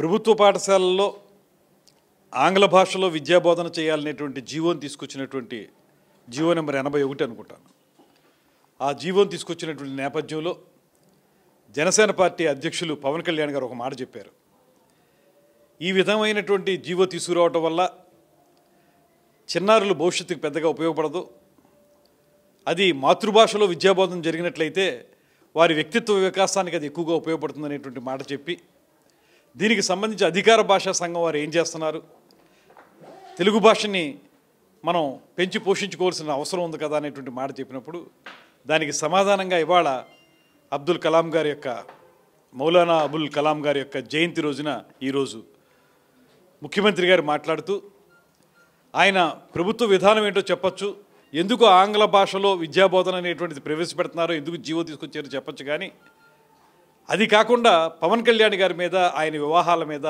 ప్రభుత్వ పాఠశాలల్లో ఆంగ్ల భాషలో విద్యాబోధన చేయాలనేటువంటి జీవోని తీసుకొచ్చినటువంటి జీవో నెంబర్ ఎనభై ఒకటి అనుకుంటాను ఆ జీవోని తీసుకొచ్చినటువంటి నేపథ్యంలో జనసేన పార్టీ అధ్యక్షులు పవన్ కళ్యాణ్ గారు ఒక మాట చెప్పారు ఈ విధమైనటువంటి జీవో తీసుకురావటం వల్ల చిన్నారులు భవిష్యత్తుకు పెద్దగా ఉపయోగపడదు అది మాతృభాషలో విద్యాబోధన జరిగినట్లయితే వారి వ్యక్తిత్వ వికాసానికి అది ఎక్కువగా ఉపయోగపడుతుంది మాట చెప్పి దీనికి సంబంధించి అధికార భాషా సంఘం వారు ఏం చేస్తున్నారు తెలుగు భాషని మనం పెంచి పోషించుకోవాల్సిన అవసరం ఉంది కదా అనేటువంటి మాట చెప్పినప్పుడు దానికి సమాధానంగా ఇవాళ అబ్దుల్ కలాం గారి యొక్క మౌలానా అబుల్ కలాం గారి యొక్క జయంతి రోజున ఈరోజు ముఖ్యమంత్రి గారు మాట్లాడుతూ ఆయన ప్రభుత్వ విధానం ఏంటో చెప్పచ్చు ఎందుకు ఆంగ్ల భాషలో విద్యాబోధన అనేటువంటిది ప్రవేశపెడుతున్నారో ఎందుకు జీవో తీసుకొచ్చారో చెప్పచ్చు కానీ అది కాకుండా పవన్ కళ్యాణ్ గారి మీద ఆయన వివాహాల మీద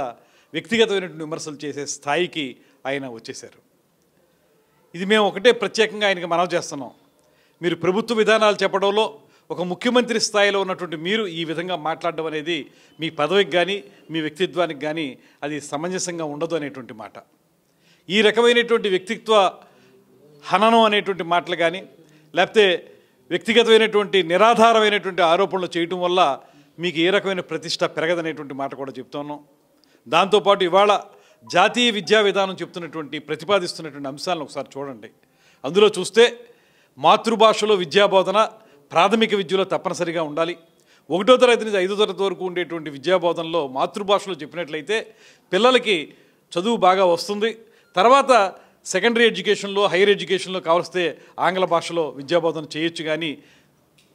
వ్యక్తిగతమైనటువంటి విమర్శలు చేసే స్థాయికి ఆయన వచ్చేశారు ఇది మేము ఒకటే ప్రత్యేకంగా ఆయనకి మనవి చేస్తున్నాం మీరు ప్రభుత్వ విధానాలు చెప్పడంలో ఒక ముఖ్యమంత్రి స్థాయిలో ఉన్నటువంటి మీరు ఈ విధంగా మాట్లాడడం అనేది మీ పదవికి కానీ మీ వ్యక్తిత్వానికి కానీ అది సమంజసంగా ఉండదు అనేటువంటి మాట ఈ రకమైనటువంటి వ్యక్తిత్వ హననం అనేటువంటి మాటలు కానీ లేకపోతే వ్యక్తిగతమైనటువంటి నిరాధారమైనటువంటి ఆరోపణలు చేయటం వల్ల మీకు ఏ రకమైన ప్రతిష్ట పెరగదనేటువంటి మాట కూడా చెప్తున్నాం దాంతోపాటు ఇవాళ జాతీయ విద్యా విధానం చెప్తున్నటువంటి ప్రతిపాదిస్తున్నటువంటి అంశాలను ఒకసారి చూడండి అందులో చూస్తే మాతృభాషలో విద్యాబోధన ప్రాథమిక విద్యలో తప్పనిసరిగా ఉండాలి ఒకటో తరగతి నుంచి ఐదో తరగతి వరకు ఉండేటువంటి విద్యాబోధనలో మాతృభాషలో చెప్పినట్లయితే పిల్లలకి చదువు బాగా వస్తుంది తర్వాత సెకండరీ ఎడ్యుకేషన్లో హైయర్ ఎడ్యుకేషన్లో కావలిస్తే ఆంగ్ల భాషలో విద్యాబోధన చేయొచ్చు కానీ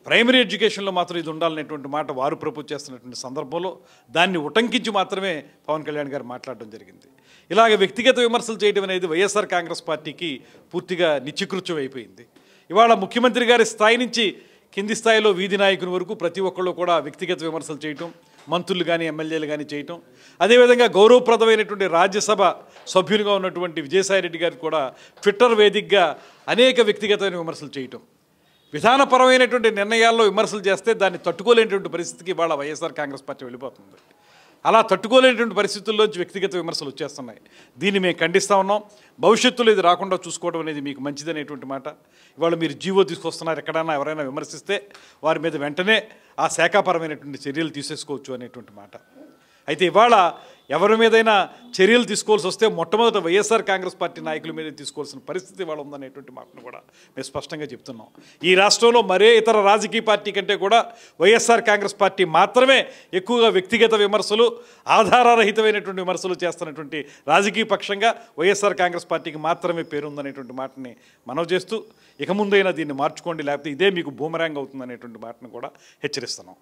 ప్రైమరీ ఎడ్యుకేషన్లో మాత్రం ఇది ఉండాలనేటువంటి మాట వారు ప్రపోజ్ చేస్తున్నటువంటి సందర్భంలో దాన్ని ఉటంకించి మాత్రమే పవన్ కళ్యాణ్ గారు మాట్లాడడం జరిగింది ఇలాగ వ్యక్తిగత విమర్శలు చేయడం అనేది వైఎస్ఆర్ కాంగ్రెస్ పార్టీకి పూర్తిగా నిత్యకృత్యం అయిపోయింది ఇవాళ ముఖ్యమంత్రి గారి స్థాయి నుంచి కింది స్థాయిలో వీధి నాయకుని వరకు ప్రతి ఒక్కళ్ళు కూడా వ్యక్తిగత విమర్శలు చేయటం మంత్రులు కానీ ఎమ్మెల్యేలు కానీ చేయటం అదేవిధంగా గౌరవప్రదమైనటువంటి రాజ్యసభ సభ్యులుగా ఉన్నటువంటి విజయసాయిరెడ్డి గారు కూడా ట్విట్టర్ వేదికగా అనేక వ్యక్తిగతమైన విమర్శలు చేయటం విధానపరమైనటువంటి నిర్ణయాల్లో విమర్శలు చేస్తే దాన్ని తట్టుకోలేనటువంటి పరిస్థితికి వాళ్ళ వైఎస్ఆర్ కాంగ్రెస్ పార్టీ వెళ్ళిపోతుంది అలా తట్టుకోలేనటువంటి పరిస్థితుల్లోంచి వ్యక్తిగత విమర్శలు వచ్చేస్తున్నాయి దీన్ని మేము ఖండిస్తూ ఉన్నాం భవిష్యత్తులో ఇది రాకుండా చూసుకోవడం అనేది మీకు మంచిదనేటువంటి మాట ఇవాళ మీరు జీవో తీసుకొస్తున్నారు ఎక్కడైనా ఎవరైనా విమర్శిస్తే వారి మీద వెంటనే ఆ శాఖాపరమైనటువంటి చర్యలు తీసేసుకోవచ్చు అనేటువంటి మాట అయితే ఇవాళ ఎవరి మీదైనా చర్యలు తీసుకోవాల్సి వస్తే మొట్టమొదట వైఎస్ఆర్ కాంగ్రెస్ పార్టీ నాయకుల మీద తీసుకోవాల్సిన పరిస్థితి ఇవాళ ఉందనేటువంటి మాటను కూడా మేము స్పష్టంగా చెప్తున్నాం ఈ రాష్ట్రంలో మరే ఇతర రాజకీయ పార్టీ కంటే కూడా వైఎస్ఆర్ కాంగ్రెస్ పార్టీ మాత్రమే ఎక్కువగా వ్యక్తిగత విమర్శలు ఆధారరహితమైనటువంటి విమర్శలు చేస్తున్నటువంటి రాజకీయ పక్షంగా వైఎస్ఆర్ కాంగ్రెస్ పార్టీకి మాత్రమే పేరుందనేటువంటి మాటని మనవి చేస్తూ ఇక ముందైనా దీన్ని మార్చుకోండి లేకపోతే ఇదే మీకు భూమరాంగ్ అవుతుందనేటువంటి మాటను కూడా హెచ్చరిస్తున్నాం